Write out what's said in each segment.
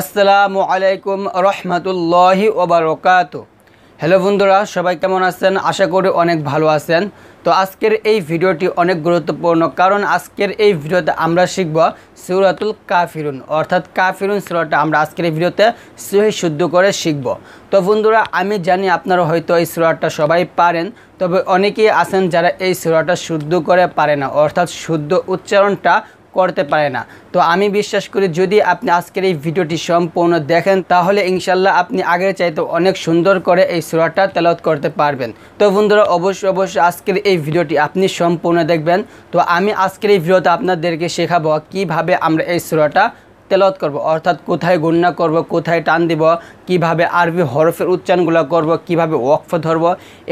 আসসালামু আলাইকুম রহমতুল্লাহি ওবরকাত হ্যালো বন্ধুরা সবাই কেমন আছেন আশা করি অনেক ভালো আছেন তো আজকের এই ভিডিওটি অনেক গুরুত্বপূর্ণ কারণ আজকের এই ভিডিওতে আমরা শিখব সুরাতুল কাফিরুন অর্থাৎ কাফিরুন সুরাটা আমরা আজকের এই ভিডিওতে সহি শুদ্ধ করে শিখব তো বন্ধুরা আমি জানি আপনারা হয়তো এই সুরাটা সবাই পারেন তবে অনেকেই আছেন যারা এই সুরাটা শুদ্ধ করে পারে না অর্থাৎ শুদ্ধ উচ্চারণটা করতে পারে না তো আমি বিশ্বাস করি যদি আপনি আজকের এই ভিডিওটি সম্পূর্ণ দেখেন তাহলে ইনশাল্লাহ আপনি আগের চাইতে অনেক সুন্দর করে এই সুরাটা তেলত করতে পারবেন তো বন্ধুরা অবশ্যই অবশ্যই আজকের এই ভিডিওটি আপনি সম্পূর্ণ দেখবেন তো আমি আজকের এই ভিডিওতে আপনাদেরকে শেখাবো কিভাবে আমরা এই সুরাটা তেলত করব অর্থাৎ কোথায় গুণনা করব কোথায় টান দিব কিভাবে আরবি হরফের উচ্চারণগুলো করব কিভাবে ওয়াকফ ধরব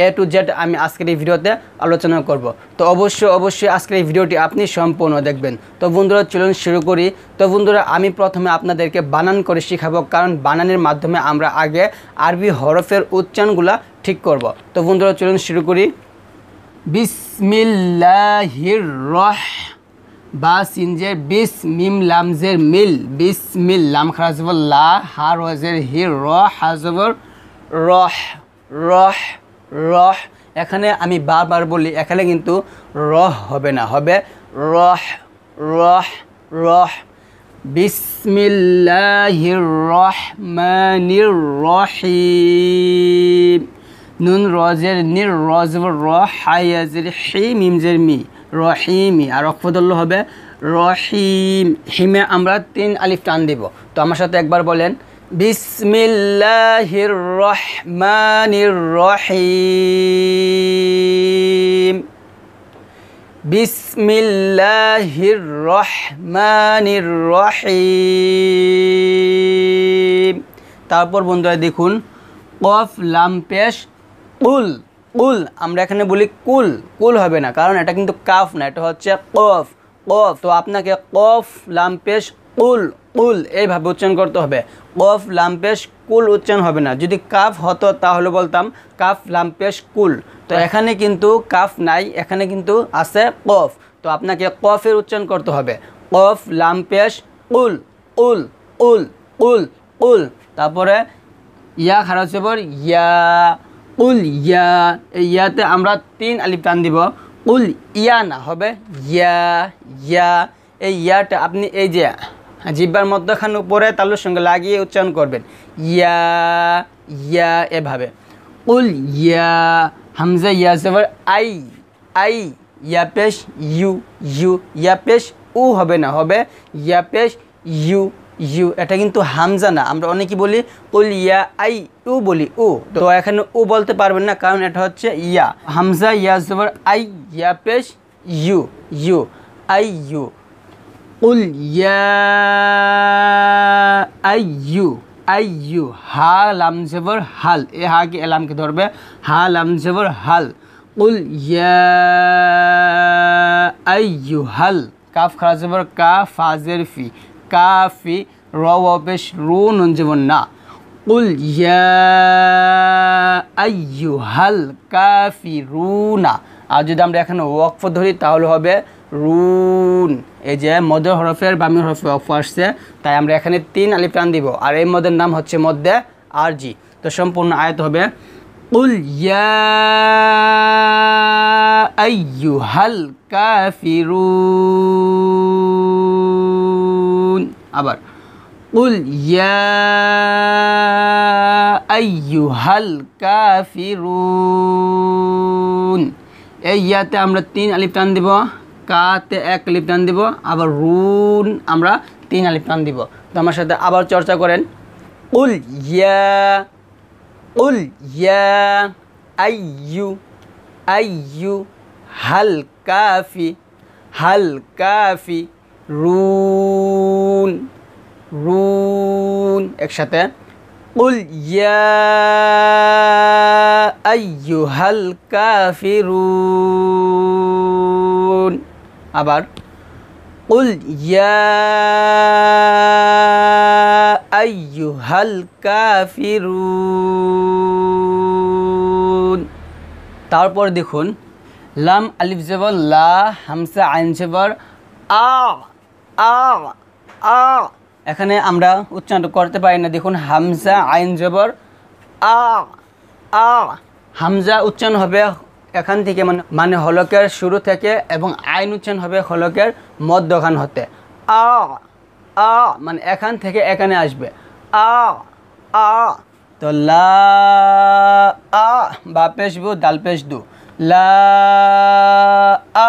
এ টু জেড আমি আজকের এই ভিডিওতে আলোচনা করব তো অবশ্যই অবশ্যই আজকের এই ভিডিওটি আপনি সম্পূর্ণ দেখবেন তো বন্ধুরা চলুন শুরু করি তো বন্ধুরা আমি প্রথমে আপনাদেরকে বানান করে শেখাবো কারণ বানানের মাধ্যমে আমরা আগে আরবি হরফের উচ্চারণগুলো ঠিক করব তো বন্ধুরা চলুন শুরু করি বিসমিল্লাহির রহ বা সিনজের বিস মিম লামজের মিল বিস মিল লাম খাজবর লা হা রজের হি র হাজবর রহ রহ রহ এখানে আমি বারবার বলি এখানে কিন্তু রহ হবে না হবে রহ রহ রহ বিসমিল্লাহির রহমানির রহিম নুন রজের নির রজবর রহ হাই হি মিমজের মি রহিমি আর অক্ষদল্য হবে রহিম হিমে আমরা তিন আলিফ টান দিব তো আমার সাথে একবার বলেন বিসমিল্লাহির রহমানির রহিম বিসমিল্লাহির রহমানির রহিম তারপর বন্ধুরা দেখুন কফ লাম পেশ উল কুল আমরা এখানে বলি কুল কুল হবে না কারণ এটা কিন্তু কাফ না এটা হচ্ছে কফ কফ তো আপনাকে কফ লাম্পেশ কুল কুল এইভাবে উচ্চারণ করতে হবে কফ লাম্পেশ কুল উচ্চারণ হবে না যদি কাফ হতো তাহলে বলতাম কাফ লাম্পেশ কুল তো এখানে কিন্তু কাফ নাই এখানে কিন্তু আছে কফ তো আপনাকে কফের উচ্চারণ করতে হবে কফ লাম্পেশ কুল উল উল উল উল তারপরে ইয়া খারাপ ইয়া উল ইয়া ইয়াতে আমরা তিন আলিফ টান দিব উল ইয়া না হবে ইয়া ইয়া এই ইয়াটা আপনি এই যে জিব্বার মধ্যখান উপরে তালুর সঙ্গে লাগিয়ে উচ্চারণ করবেন ইয়া ইয়া এভাবে উল ইয়া হামজা ইয়া জবর আই আই ইয়া পেশ ইউ ইউ ইয়া পেশ উ হবে না হবে ইয়া পেশ ইউ ইউ এটা কিন্তু হামজা না আমরা অনেকে বলি কল ইয়া আই উ বলি ও তো এখানে ও বলতে পারবেন না কারণ এটা হচ্ছে ইয়া হামজা ইয়া জবর আই ইয়া পেশ ইউ ইউ আই ইউ উল ইয়া আই ইউ আই ইউ হা লাম জবর হাল এ হাকে এলামকে ধরবে হা লাম জবর হাল উল ইয়া আই ইউ হাল কাফ খারাজ কা কাফ ফাজের ফি কাফি রবেশ পেশ রো নুন না উল হাল কাফি রু না আর যদি আমরা এখানে ওয়কফ ধরি তাহলে হবে রুন এই যে মদের হরফের বামি হরফে ওয়াকফ আসছে তাই আমরা এখানে তিন আলি প্রাণ দিব আর এই মদের নাম হচ্ছে মধ্যে আরজি তো সম্পূর্ণ আয়ত হবে উল আইহাল কাফিরুন আবার উল আইয়ুহাল কাফিরুন এই ইয়াতে আমরা তিন আলিফ টান দিব কাতে এক আলিফ টান দিব আবার রুন আমরা তিন আলিফ টান দিব তো আমার সাথে আবার চর্চা করেন উল ইয়া উল ইয়া আইয়ু আইয়ু হাল কাফি হাল কাফি রুন রুন একসাথে قل আয়ু হালকা ফিরুন আবার قل আয়ু হালকা ফিরুন তারপর দেখুন লাম আলিফ জেবর লা হামসা আইন জেবর আ আ এখানে আমরা উচ্চারণ করতে পারি না দেখুন হামজা আইন জবর আ আ হামজা উচ্চারণ হবে এখান থেকে মানে মানে হলকের শুরু থেকে এবং আইন উচ্চারণ হবে হলকের মধ্যখান হতে আ আ মানে এখান থেকে এখানে আসবে আ আ তো লা আ বা পেশ বু দাল দু লা আ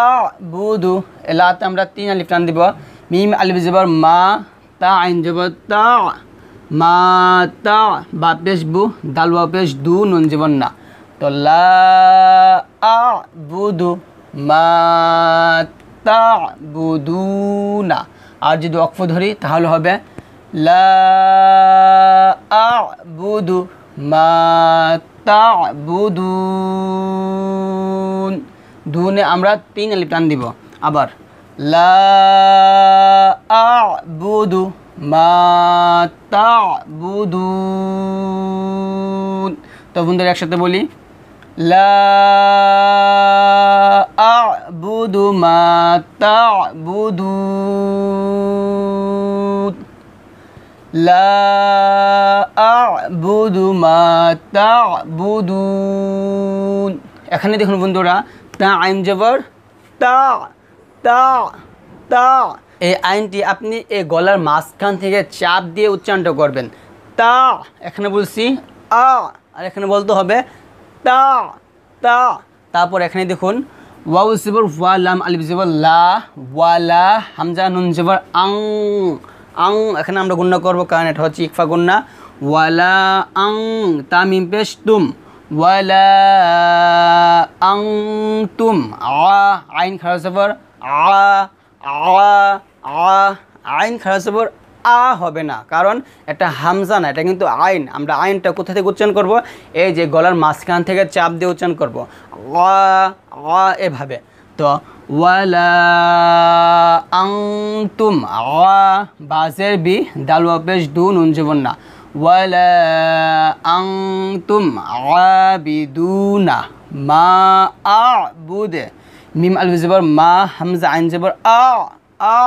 বুদু এলাতে আমরা তিন আলিফ টান দিব মিম আলিফ জবর মা তা আইন জবর তা মা তা বা পেশ বু দালুয়া পেশ দু নুন জীবন না তো লা আ বুধু মা তা বুধু না আর যদি অক্ফ ধরি তাহলে হবে লা আ বুধু মা বুধু দুনে আমরা তিন আলিফ টান দিব আবার লা আ'বুদু মা তা'বুদুন তো বন্ধুরা একসাথে বলি লা আ'বুদু মা তা'বুদুন লা আ'বুদু মা তা'বুদুন এখানে দেখুন বন্ধুরা তা আইন জবর তা তা তা এই আইনটি আপনি এই গলার মাঝখান থেকে চাপ দিয়ে উচ্চারণটা করবেন তা এখানে বলছি আ আর এখানে বলতে হবে তা তা তারপর এখানে দেখুন ওয়াউসিবর ওয়ালাম ওয়া লাম লা ওয়ালা হামজা নুন আং আং এখানে আমরা গুন্না করবো কারণ এটা হচ্ছে ইকফা গুন্না ওয়ালা আং তামিম পেশ তুম ওয়ালা আং তুম আ আইন খারাজ আ আ আ আইন খারাপ জবর আ হবে না কারণ এটা হামজা না এটা কিন্তু আইন আমরা আইনটা কোথা থেকে উচ্চারণ করব এই যে গলার মাঝখান থেকে চাপ দিয়ে উচ্চারণ করব আ এভাবে তো ওয়ালা আংতুম আ বাজের বি দাল বেশ দু নুন জীবন না ওয়ালা আংতুম না মা আ বুদে মিম আলু জবর মা হামজা আইন জেবর আ আ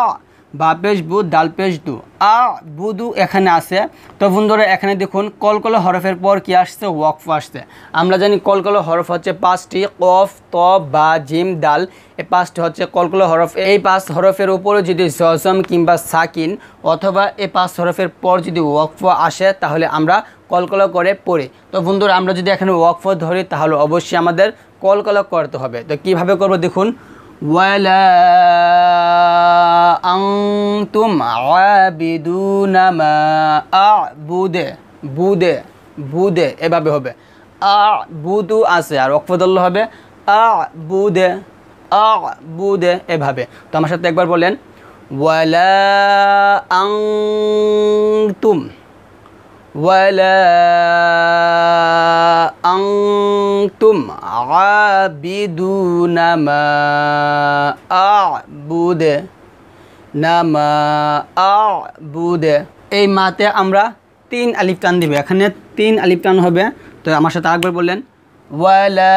বা পেশ বু ডাল পেশ দু আ বুদু এখানে আছে তো বন্ধুরা এখানে দেখুন কলকল হরফের পর কি আসছে ওয়াকফ আসছে আমরা জানি কলকল হরফ হচ্ছে পাঁচটি কফ ত বা জিম ডাল এই পাঁচটি হচ্ছে কলকল হরফ এই পাঁচ হরফের উপরে যদি জজম কিংবা সাকিন অথবা এই পাঁচ হরফের পর যদি ওয়াকফ আসে তাহলে আমরা কলকলা করে পড়ি তো বন্ধুরা আমরা যদি এখানে ওয়াকফ ধরি তাহলে অবশ্যই আমাদের কল কলক করতে হবে তো কিভাবে করব দেখুন বুদে বুদে এভাবে হবে আ বুদু আছে আর অকফদল্ল হবে আ বুদে আ বুদে এভাবে তো আমার সাথে একবার বলেন ওয়ালা তুম ولا أنتم عابدون ما أعبد নামা আবুদ এই মাতে আমরা তিন আলিফ টান দিব এখানে তিন আলিফ টান হবে তো আমার সাথে একবার বললেন ওয়ালা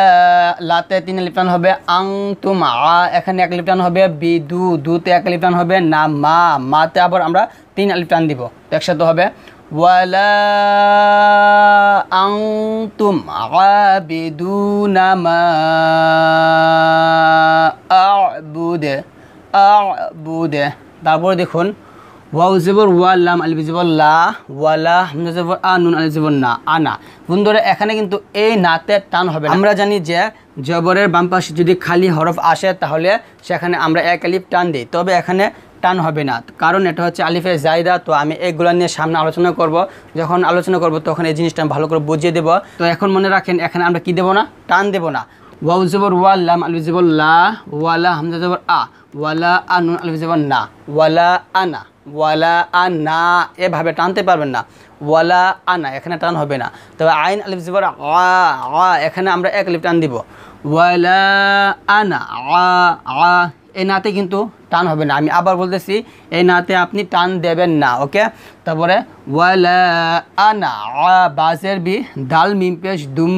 লাতে তিন আলিফ টান হবে আং তুম এখানে এক আলিফ টান হবে বিদু দুতে এক আলিফ টান হবে না মা মাতে আবার আমরা তিন আলিফ টান দিব একসাথে হবে ولا أنتم عابدون ما أعبد أعبد তারপরে দেখুন ওয়াউ জবর ওয়া লাম আলিফ জবর লা ওয়ালা হামজা জবর আ নুন আলিফ জবর না আনা বন্ধুরা এখানে কিন্তু এই নাতে টান হবে আমরা জানি যে জবরের বাম পাশে যদি খালি হরফ আসে তাহলে সেখানে আমরা এক আলিপ টান দিই তবে এখানে টান হবে না কারণ এটা হচ্ছে আলিফে জায়দা তো আমি এগুলো নিয়ে সামনে আলোচনা করব যখন আলোচনা করব তখন এই জিনিসটা আমি ভালো করে বুঝিয়ে দেবো তো এখন মনে রাখেন এখানে আমরা কি দেবো না টান দেবো না ওয়াউ জবর ওয়াল্লাম আলু জবর লা ওয়ালা হামজা জবর আ ওয়ালা আনু আলু জবর না ওয়ালা আনা ওয়ালা আনা এভাবে টানতে পারবেন না ওয়ালা আনা এখানে টান হবে না তবে আইন আলিফ জবর আ আ এখানে আমরা এক লিফ টান দিব ওয়ালা আনা আ আ এই নাতে কিন্তু টান হবে না আমি আবার বলতেছি এই নাতে আপনি টান দেবেন না ওকে তারপরে বাসের বি ডাল মিমপেশ দুম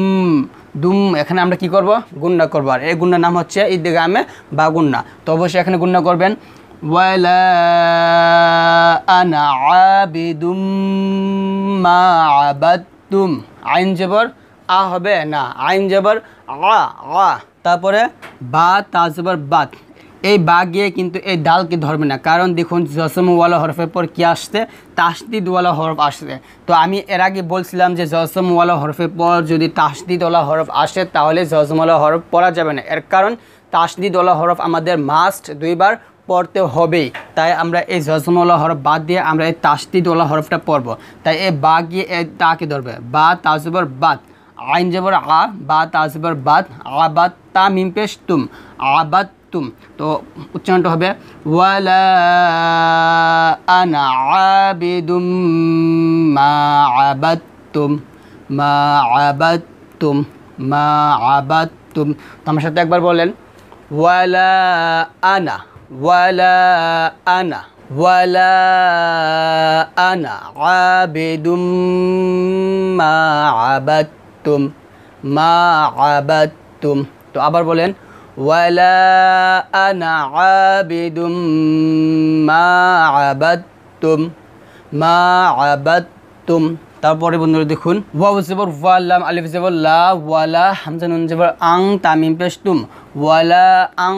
দুম এখানে আমরা কি করব গুন্ডা করব আর এই গুন্ডার নাম হচ্ছে ঈদগামে বা গুন্ডা তো অবশ্যই এখানে গুন্ডা করবেন আইন জবর আ হবে না আইন জবর আ আ তারপরে বা তাজবর বাত এই বা গিয়ে কিন্তু এই ডালকে ধরবে না কারণ দেখুন জসমওয়ালা হরফের পর কী আসছে তাসদিদওয়ালা হরফ আসছে তো আমি এর আগে বলছিলাম যে জসমওয়ালা হরফের পর যদি তাসদিদওয়ালা হরফ আসে তাহলে জসমওয়ালা হরফ পড়া যাবে না এর কারণ তাসদিদওয়ালা হরফ আমাদের মাস্ট দুইবার পড়তে হবেই তাই আমরা এই জসমওয়ালা হরফ বাদ দিয়ে আমরা এই তাসদিদওয়ালা হরফটা পড়ব তাই এই বা গিয়ে এ তাকে ধরবে বা তাজবর বাদ আইন যাবর আ বা তাজবর বাদ আবাদ তা মিমপেশ তুম আবাদ তুম তো উচ্চারণটা হবে ওয়ালা আনা আবেদুম মা আবাদতুম মা আবাত্তুম মা আবাদতুম তো আমার সাথে একবার বলেন ওয়ালা আনা ওয়ালা আনা ওয়ালা আনা আবেদুম মা আবাত্তুম মা আবাত্তুম তো আবার বলেন ولا أنا عابد ما عبدتم ما عبدتم তারপরে বন্ধুরা দেখুন ওয়া জবর ওয়া লাম আলিফ জবর লা ওয়ালা হামজা নুন জবর আং তামিম পেশতুম ওয়ালা আং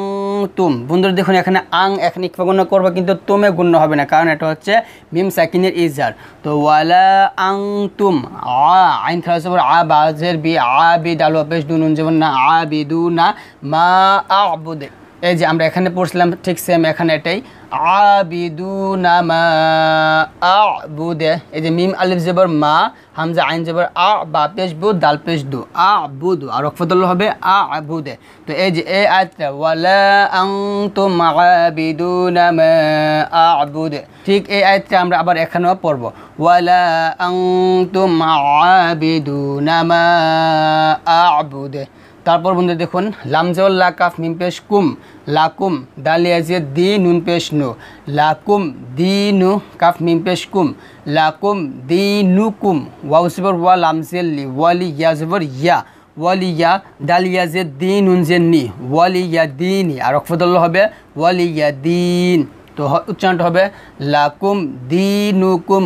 তুম বন্ধুরা দেখুন এখানে আং এখানে ইকফা গুণ্য করবো কিন্তু তুমে গুণ্য হবে না কারণ এটা হচ্ছে মিম সাকিনের ইজার তো ওয়ালা আং তুম আ আইন খালাস আ বাজের বি আ বি ডালু অপেশ দু নুন যেমন না আ বি দু না মা আ এই যে আমরা এখানে পড়ছিলাম ঠিক সেম এখানে এটাই আবিদু নামা আবুদে এই যে মিম আলিফ জেবর মা হামজা আইন জেবর আ বা পেশ বু দাল পেশ দু আবুদু আর অক্ষতল হবে আুদে তো এই যে এ আয়টা ওয়ালা আং তো মাবিদু নামা ঠিক এই আয়টা আমরা আবার এখানেও পড়বো ওয়ালা আং তো বিদু নামা আুদে তারপর বন্ধু দেখুন লামজাউল লা কাফ মিম পেশ কুম লাকুম দাল ইয়াজিয়া দি নুন পেশ নু লাকুম দি নু কাফ মিম পেশ কুম লাকুম দি নু কুম ওয়াউসবর ওয়া লামজিয়াল লি ওয়ালি ইয়াজবর ইয়া ওয়ালিয়া দালিয়া যে দিন ইয়া দি দিন আর অকফদল্ল হবে ইয়া দিন তো উচ্চারণটা হবে লাকুম দিনুকুম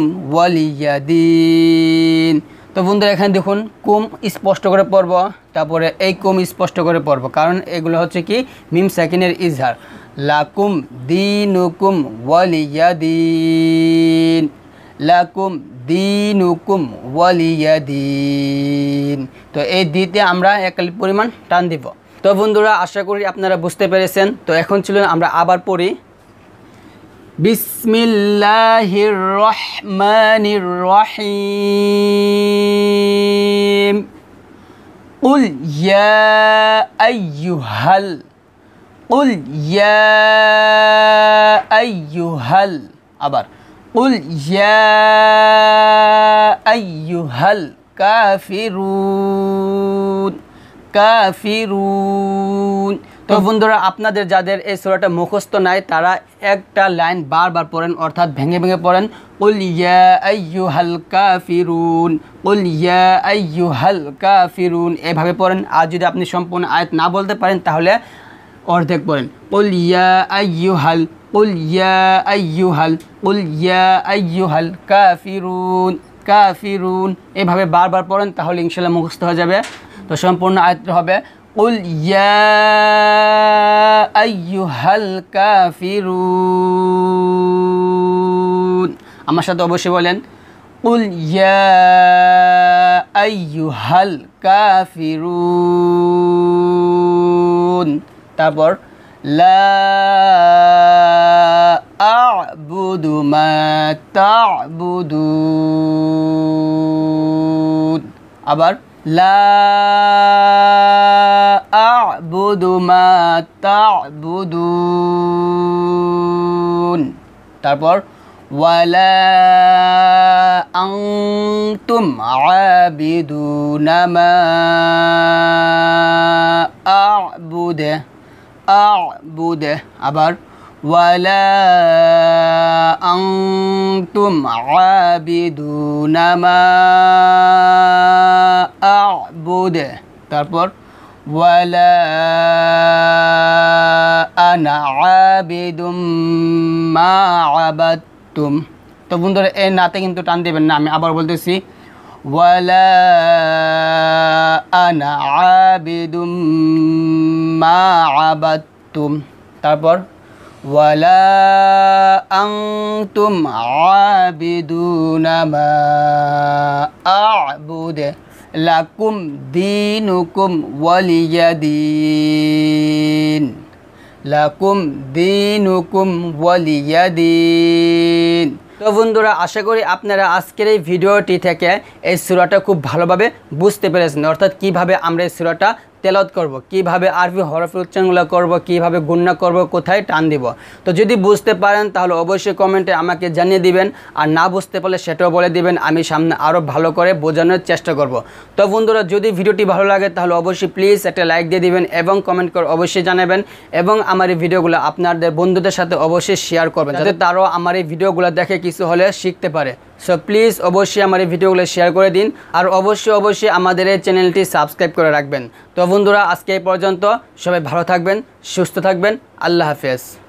ইয়া দিন তো বন্ধুরা এখানে দেখুন কুম স্পষ্ট করে পড়ব তারপরে এই কুম স্পষ্ট করে পড়ব কারণ এগুলো হচ্ছে কি মিম সেকেন্ডের ইজহার লাকুম দিনুকুম ওয়ালিয়াদিন লাকুম দিনুকুম ওয়ালিয়াদিন তো এই দিতে আমরা একাল পরিমাণ টান দিব তো বন্ধুরা আশা করি আপনারা বুঝতে পেরেছেন তো এখন ছিল আমরা আবার পড়ি بسم الله الرحمن الرحيم قل يا أيها ال قل يا أيها ال أبر قل يا أيها الكافرون كافرون তো বন্ধুরা আপনাদের যাদের এই সুরাটা মুখস্থ নাই তারা একটা লাইন বারবার পড়েন অর্থাৎ ভেঙে ভেঙে পড়েন قل يا أيها الكافرون قل ইয়ু হালকা ফিরুন এভাবে পড়েন আর যদি আপনি সম্পূর্ণ আয়াত না বলতে পারেন তাহলে অর্ধেক পড়েন قل يا أيها হাল উল أيها قل হালকা ফিরুন কা ফিরুন এভাবে বারবার পড়েন তাহলে ইনশাল্লাহ মুখস্থ হয়ে যাবে তো সম্পূর্ণ আয়ত্ত হবে قل يا أيها الكافرون আমার সাথে অবশ্যই বলেন قل يا أيها الكافرون তারপর لا أعبد ما تعبدون আবার লা أعبد ما تعبدون تربر ولا أنتم عابدون ما أعبد أعبد أبر ولا أنتم عابدون ما أعبد تربر ولا أنا عابد ما عبدتم তো বন্ধুরা এই নাতে কিন্তু টান দেবেন না আমি আবার বলতেছি ولا أنا عابد ما عبدتم তারপর ولا أنتم عابدون ما أعبد লাকুম দিনুকুম ওয়ালিয়াদিন লাকুম দিনুকুম ওয়ালিয়াদিন তো বন্ধুরা আশা করি আপনারা আজকের এই ভিডিওটি থেকে এই সুরাটা খুব ভালোভাবে বুঝতে পেরেছেন অর্থাৎ কিভাবে আমরা এই সুরাটা তেলত করব কিভাবে আরবি হরফ উচ্চারণগুলো করব কিভাবে গুণনা করব কোথায় টান দিব তো যদি বুঝতে পারেন তাহলে অবশ্যই কমেন্টে আমাকে জানিয়ে দিবেন আর না বুঝতে পারলে সেটাও বলে দিবেন আমি সামনে আরও ভালো করে বোঝানোর চেষ্টা করব তো বন্ধুরা যদি ভিডিওটি ভালো লাগে তাহলে অবশ্যই প্লিজ একটা লাইক দিয়ে দিবেন এবং কমেন্ট করে অবশ্যই জানাবেন এবং আমার এই ভিডিওগুলো আপনাদের বন্ধুদের সাথে অবশ্যই শেয়ার করবেন যাতে তারাও আমার এই ভিডিওগুলো দেখে কিছু হলে শিখতে পারে সো প্লিজ অবশ্যই আমার এই ভিডিওগুলো শেয়ার করে দিন আর অবশ্যই অবশ্যই আমাদের এই চ্যানেলটি সাবস্ক্রাইব করে রাখবেন তো বন্ধুরা আজকে এই পর্যন্ত সবাই ভালো থাকবেন সুস্থ থাকবেন আল্লাহ হাফেজ